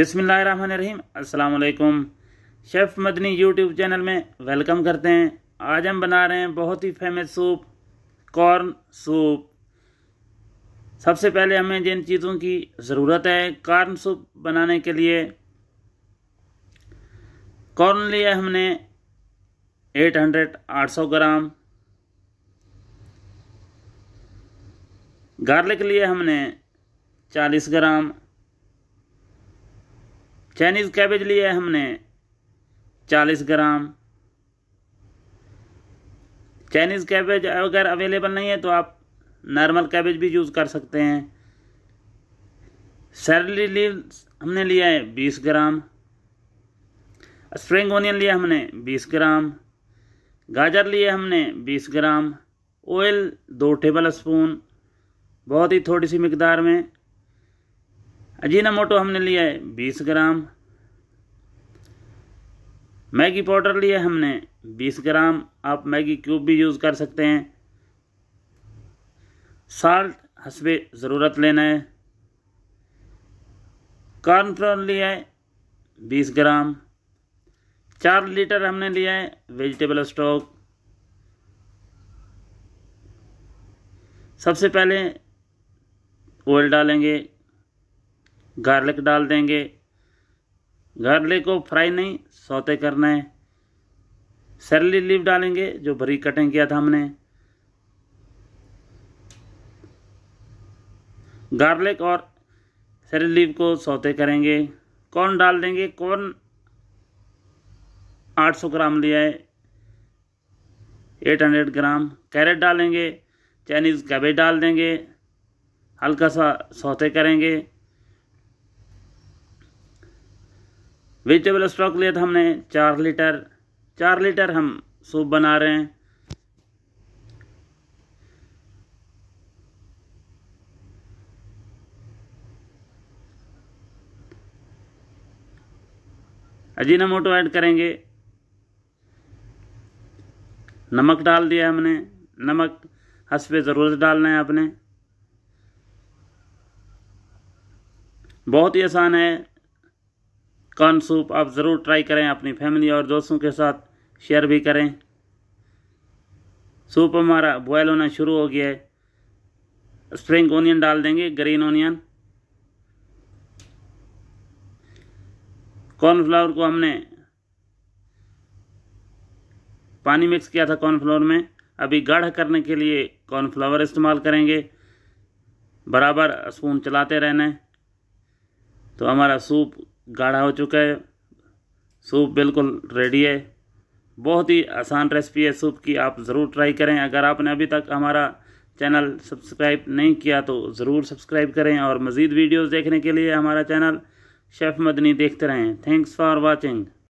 बिसमीम अल्लाम chef Madni YouTube channel में वेलकम करते हैं आज हम बना रहे हैं बहुत ही फेमस सूप कॉर्न सूप सबसे पहले हमें जिन चीज़ों की ज़रूरत है कॉर्न सूप बनाने के लिए कॉर्न लिया हमने 800 800 ग्राम गार्लिक लिए हमने 40 ग्राम चाइनीज़ कैबेज लिया है हमने चालीस ग्राम चाइनीज़ कैबेज अगर अवेलेबल नहीं है तो आप नॉर्मल कैबेज भी यूज़ कर सकते हैं सैलरी लीव हमने लिया है बीस ग्राम स्प्रिंग ओनियन लिया हमने बीस ग्राम गाजर लिया हमने बीस ग्राम ऑयल दो टेबल स्पून बहुत ही थोड़ी सी मकदार में अजीना मोटो हमने लिया है बीस ग्राम मैगी पाउडर लिया है हमने बीस ग्राम आप मैगी क्यूब भी यूज़ कर सकते हैं साल्ट हसबे ज़रूरत लेना है कॉर्नफ्लोर लिया है बीस ग्राम चार लीटर हमने लिया है वेजिटेबल स्टॉक सबसे पहले ऑयल डालेंगे गार्लिक डाल देंगे गार्लिक को फ्राई नहीं सौते करना है सरली लीव डालेंगे जो बरी कटिंग किया था हमने गार्लिक और सरली लीव को सौते करेंगे कॉर्न डाल देंगे कॉर्न 800 ग्राम लिया है 800 ग्राम कैरेट डालेंगे चाइनीज़ कैबेज डाल देंगे हल्का सा सौते करेंगे वेजिटेबल स्टॉक लिया था हमने चार लीटर चार लीटर हम सूप बना रहे हैं मोटो ऐड करेंगे नमक डाल दिया हमने नमक पे ज़रूरत डालना है आपने बहुत ही आसान है कॉर्न सूप आप ज़रूर ट्राई करें अपनी फैमिली और दोस्तों के साथ शेयर भी करें सूप हमारा बॉयल होना शुरू हो गया है स्प्रिंग ओनियन डाल देंगे ग्रीन ओनियन कॉर्नफ्लावर को हमने पानी मिक्स किया था कॉर्नफ्लावर में अभी गाढ़ा करने के लिए कॉर्नफ्लावर इस्तेमाल करेंगे बराबर स्पून चलाते रहना है तो हमारा सूप गाढ़ा हो चुका है सूप बिल्कुल रेडी है बहुत ही आसान रेसिपी है सूप की आप ज़रूर ट्राई करें अगर आपने अभी तक हमारा चैनल सब्सक्राइब नहीं किया तो ज़रूर सब्सक्राइब करें और मज़ीद वीडियोज़ देखने के लिए हमारा चैनल शेफ़ मदनी देखते रहें थैंक्स फॉर वॉचिंग